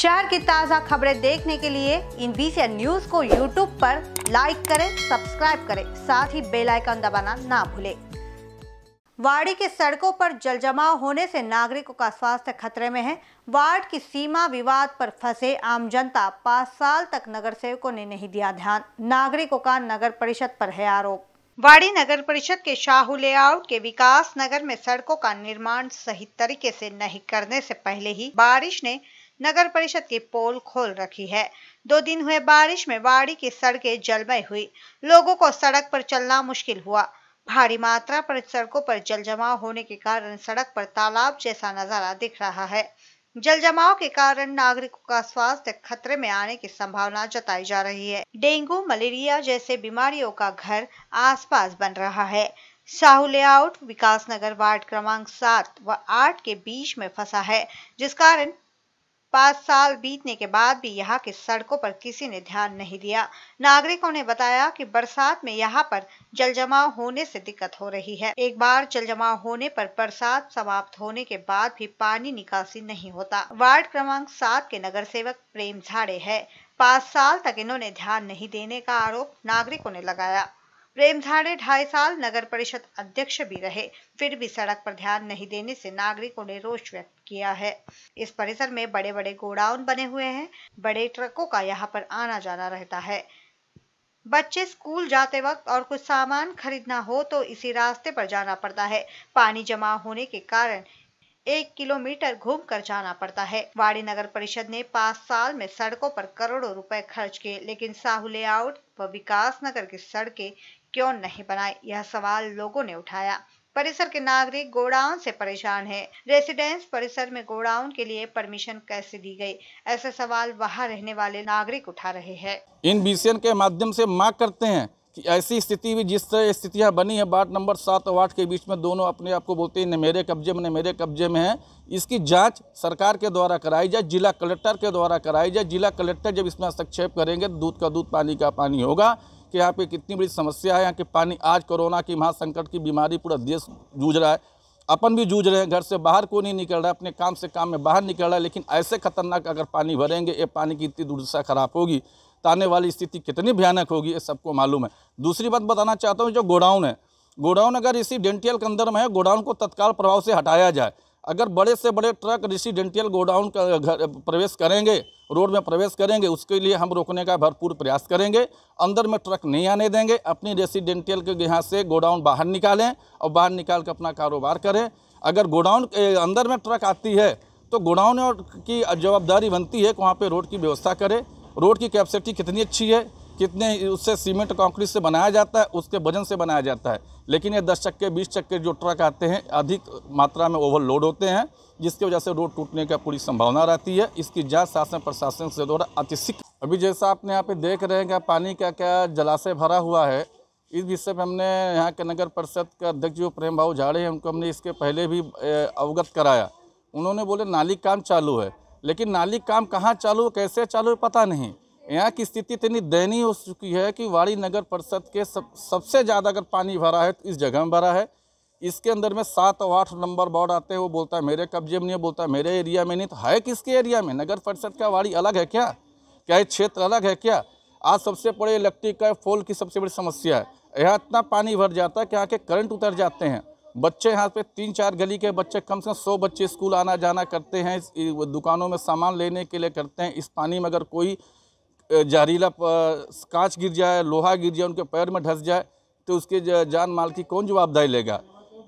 शहर की ताज़ा खबरें देखने के लिए इन बीसी न्यूज को यूट्यूब पर लाइक करें सब्सक्राइब करें साथ ही बेल आइकन दबाना ना भूलें वाड़ी के सड़कों पर जलजमाव होने से नागरिकों का स्वास्थ्य खतरे में है वार्ड की सीमा विवाद पर फंसे आम जनता पाँच साल तक नगर सेवकों ने नहीं दिया ध्यान नागरिकों का नगर परिषद पर है आरोप वाड़ी नगर परिषद के शाहू लेआउट के विकास नगर में सड़कों का निर्माण सही तरीके से नहीं करने से पहले ही बारिश ने नगर परिषद की पोल खोल रखी है दो दिन हुए बारिश में वाड़ी की सड़कें जलमय हुई लोगों को सड़क पर चलना मुश्किल हुआ भारी मात्रा पर सड़कों पर जल जमाव होने के कारण सड़क पर तालाब जैसा नजारा दिख रहा है जल जमाव के कारण नागरिकों का स्वास्थ्य खतरे में आने की संभावना जताई जा रही है डेंगू मलेरिया जैसे बीमारियों का घर आसपास बन रहा है साहू लेआउट विकास नगर वार्ड क्रमांक सात व आठ के बीच में फंसा है जिस कारण पाँच साल बीतने के बाद भी यहाँ की सड़कों पर किसी ने ध्यान नहीं दिया नागरिकों ने बताया कि बरसात में यहाँ पर जल जमाव होने से दिक्कत हो रही है एक बार जल जमाव होने पर बरसात समाप्त होने के बाद भी पानी निकासी नहीं होता वार्ड क्रमांक सात के नगर सेवक प्रेम झाड़े है पाँच साल तक इन्होंने ध्यान नहीं देने का आरोप नागरिकों ने लगाया प्रेम धाड़े ढाई साल नगर परिषद अध्यक्ष भी रहे फिर भी सड़क पर ध्यान नहीं देने से नागरिकों ने रोष व्यक्त किया है इस परिसर में बड़े बड़े गोडाउन बने हुए हैं बड़े ट्रकों का यहाँ पर आना जाना रहता है बच्चे स्कूल जाते वक्त और कुछ सामान खरीदना हो तो इसी रास्ते पर जाना पड़ता है पानी जमा होने के कारण एक किलोमीटर घूम कर जाना पड़ता है वाड़ी नगर परिषद ने पाँच साल में सड़कों पर करोड़ों रुपए खर्च किए लेकिन साहू लेआउट व विकास नगर की सड़कें क्यों नहीं बनाए यह सवाल लोगों ने उठाया परिसर के नागरिक गोडाउन से परेशान हैं। रेसिडेंस परिसर में गोडाउन के लिए परमिशन कैसे दी गई? ऐसे सवाल वहां रहने वाले नागरिक उठा रहे हैं इन बीसीएन के माध्यम से मांग करते हैं कि ऐसी स्थिति भी जिस तरह स्थितियां बनी है वार्ड नंबर सात और आठ के बीच में दोनों अपने आप को बोलते हैं मेरे कब्जे में मेरे कब्जे में है इसकी जाँच सरकार के द्वारा कराई जाए जिला कलेक्टर के द्वारा कराई जाए जिला कलेक्टर जब इसमें हस्तक्षेप करेंगे दूध का दूध पानी का पानी होगा कि यहाँ पे कितनी बड़ी समस्या है यहाँ के पानी आज कोरोना की महासंकट की बीमारी पूरा देश जूझ रहा है अपन भी जूझ रहे हैं घर से बाहर को नहीं निकल रहा है अपने काम से काम में बाहर निकल रहा है लेकिन ऐसे खतरनाक अगर पानी भरेंगे ये पानी की इतनी दुर्दशा खराब होगी तो आने वाली स्थिति कितनी भयानक होगी ये सबको मालूम है दूसरी बात बताना चाहता हूँ जो गोडाउन है गोडाउन अगर इसी डेंटियल के अंदर में है गोडाउन को तत्काल प्रभाव से हटाया जाए अगर बड़े से बड़े ट्रक रेसिडेंटियल गोडाउन का घर प्रवेश करेंगे रोड में प्रवेश करेंगे उसके लिए हम रोकने का भरपूर प्रयास करेंगे अंदर में ट्रक नहीं आने देंगे अपनी रेसिडेंटियल के यहाँ से गोडाउन बाहर निकालें और बाहर निकाल कर अपना कारोबार करें अगर गोडाउन अंदर में ट्रक आती है तो गोडाउन की जवाबदारी बनती है कि वहाँ पर रोड की व्यवस्था करें रोड की कैपेसिटी कितनी अच्छी है कितने उससे सीमेंट कंक्रीट से बनाया जाता है उसके वजन से बनाया जाता है लेकिन ये दस चक्के बीस चक्के जो ट्रक आते हैं अधिक मात्रा में ओवरलोड होते हैं जिसकी वजह से रोड टूटने का पूरी संभावना रहती है इसकी जांच शासन प्रशासन से द्वारा अतिशिक अभी जैसा आपने यहाँ पे देख रहे हैं पानी का क्या जलाशय भरा हुआ है इस विषय पर हमने यहाँ के नगर परिषद के अध्यक्ष जो प्रेम भाव झाड़े हैं उनको हमने इसके पहले भी अवगत कराया उन्होंने बोले नाली काम चालू है लेकिन नाली काम कहाँ चालू कैसे चालू है पता नहीं यहाँ की स्थिति इतनी दयनीय हो चुकी है कि वाड़ी नगर परिषद के सब सबसे ज़्यादा अगर पानी भरा है तो इस जगह में भरा है इसके अंदर में सात और आठ नंबर वार्ड आते हैं वो बोलता है मेरे कब्जे में नहीं बोलता है मेरे एरिया में नहीं तो है किसके एरिया में नगर परिषद का वाड़ी अलग है क्या क्या ये क्षेत्र अलग है क्या आज सबसे बड़े इलेक्ट्रिक का फोल की सबसे बड़ी समस्या है यहाँ इतना पानी भर जाता है कि यहाँ के करंट उतर जाते हैं बच्चे यहाँ पे तीन चार गली के बच्चे कम से कम सौ बच्चे स्कूल आना जाना करते हैं दुकानों में सामान लेने के लिए करते हैं इस पानी में अगर कोई जहरीला कांच गिर जाए लोहा गिर जाए उनके पैर में ढस जाए तो उसके जान माल की कौन जवाबदारी लेगा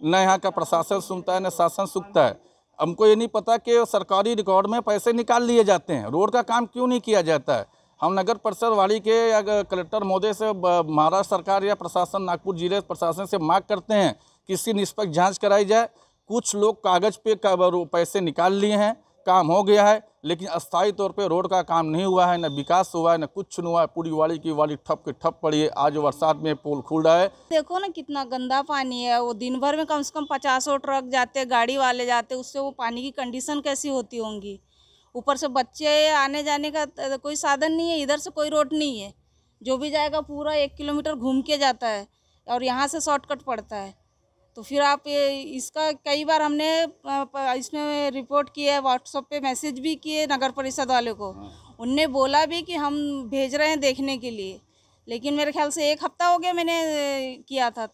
न यहाँ का प्रशासन सुनता है न शासन सुखता है हमको ये नहीं पता कि सरकारी रिकॉर्ड में पैसे निकाल लिए जाते हैं रोड का काम क्यों नहीं किया जाता है हम नगर परिषद वाली के या कलेक्टर महोदय से महाराष्ट्र सरकार या प्रशासन नागपुर जिले प्रशासन से मांग करते हैं कि इसकी निष्पक्ष जाँच कराई जाए कुछ लोग कागज़ पे पैसे निकाल लिए हैं काम हो गया है लेकिन अस्थायी तौर पे रोड का काम नहीं हुआ है ना विकास हुआ है ना कुछ नहीं हुआ है पूरी वाली की वाली ठप के ठप पड़ी है आज बरसात में पुल खुल रहा है देखो ना कितना गंदा पानी है वो दिन भर में कम से कम पचासों ट्रक जाते गाड़ी वाले जाते उससे वो पानी की कंडीशन कैसी होती होंगी ऊपर से बच्चे आने जाने का कोई साधन नहीं है इधर से कोई रोड नहीं है जो भी जाएगा पूरा एक किलोमीटर घूम के जाता है और यहाँ से शॉर्टकट पड़ता है तो फिर आप इसका कई बार हमने इसमें रिपोर्ट किया है व्हाट्सअप पे मैसेज भी किए नगर परिषद वाले को हाँ। उनने बोला भी कि हम भेज रहे हैं देखने के लिए लेकिन मेरे ख्याल से एक हफ्ता हो गया मैंने किया था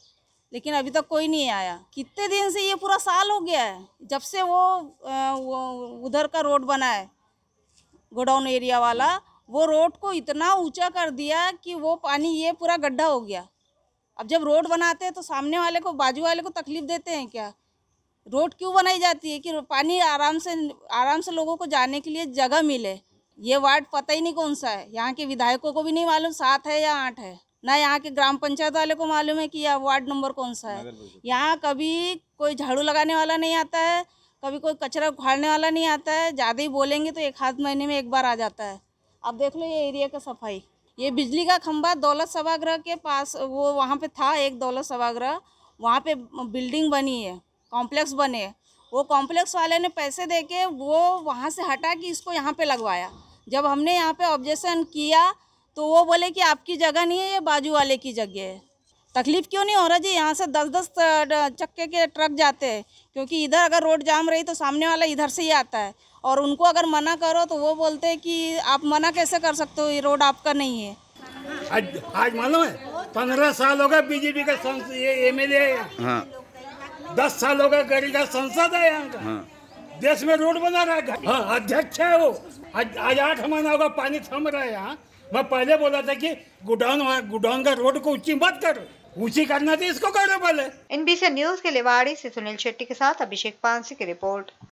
लेकिन अभी तक कोई नहीं आया कितने दिन से ये पूरा साल हो गया है जब से वो, वो उधर का रोड बना है गोडाउन एरिया वाला वो रोड को इतना ऊंचा कर दिया कि वो पानी ये पूरा गड्ढा हो गया अब जब रोड बनाते हैं तो सामने वाले को बाजू वाले को तकलीफ देते हैं क्या रोड क्यों बनाई जाती है कि पानी आराम से आराम से लोगों को जाने के लिए जगह मिले ये वार्ड पता ही नहीं कौन सा है यहाँ के विधायकों को भी नहीं मालूम सात है या आठ है ना यहाँ के ग्राम पंचायत वाले को मालूम है कि यह वार्ड नंबर कौन सा है यहाँ कभी कोई झाड़ू लगाने वाला नहीं आता है कभी कोई कचरा उखाड़ने वाला नहीं आता है ज़्यादा ही बोलेंगे तो एक हाथ महीने में एक बार आ जाता है अब देख लो ये एरिया का सफाई ये बिजली का खंबा दौलत सभागृह के पास वो वहाँ पे था एक दौलत सभागृह वहाँ पे बिल्डिंग बनी है कॉम्प्लेक्स बने है वो कॉम्प्लेक्स वाले ने पैसे दे के वो वहाँ से हटा के इसको यहाँ पे लगवाया जब हमने यहाँ पे ऑब्जेक्शन किया तो वो बोले कि आपकी जगह नहीं है ये बाजू वाले की जगह है तकलीफ़ क्यों नहीं हो रहा जी यहाँ से दस दस चक्के के ट्रक जाते हैं क्योंकि इधर अगर रोड जाम रही तो सामने वाला इधर से ही आता है और उनको अगर मना करो तो वो बोलते हैं कि आप मना कैसे कर सकते हो ये रोड आपका नहीं है आज, आज मालूम है पंद्रह साल हो गए बीजेपी का एम एल ए हाँ। दस साल हो गए गरीब का संसद है यहाँ का हाँ। देश में रोड बना रहा है हाँ, अध्यक्ष है वो आज आठ महीना होगा पानी थम रहा है यहाँ मैं पहले बोला था कि गुडाउन गुडाउन का रोड को ऊंची मत करो ऊंची करना थी तो इसको करो पहले एनबीसी न्यूज के लिए वाड़ी से सुनील शेट्टी के साथ अभिषेक पांसी की रिपोर्ट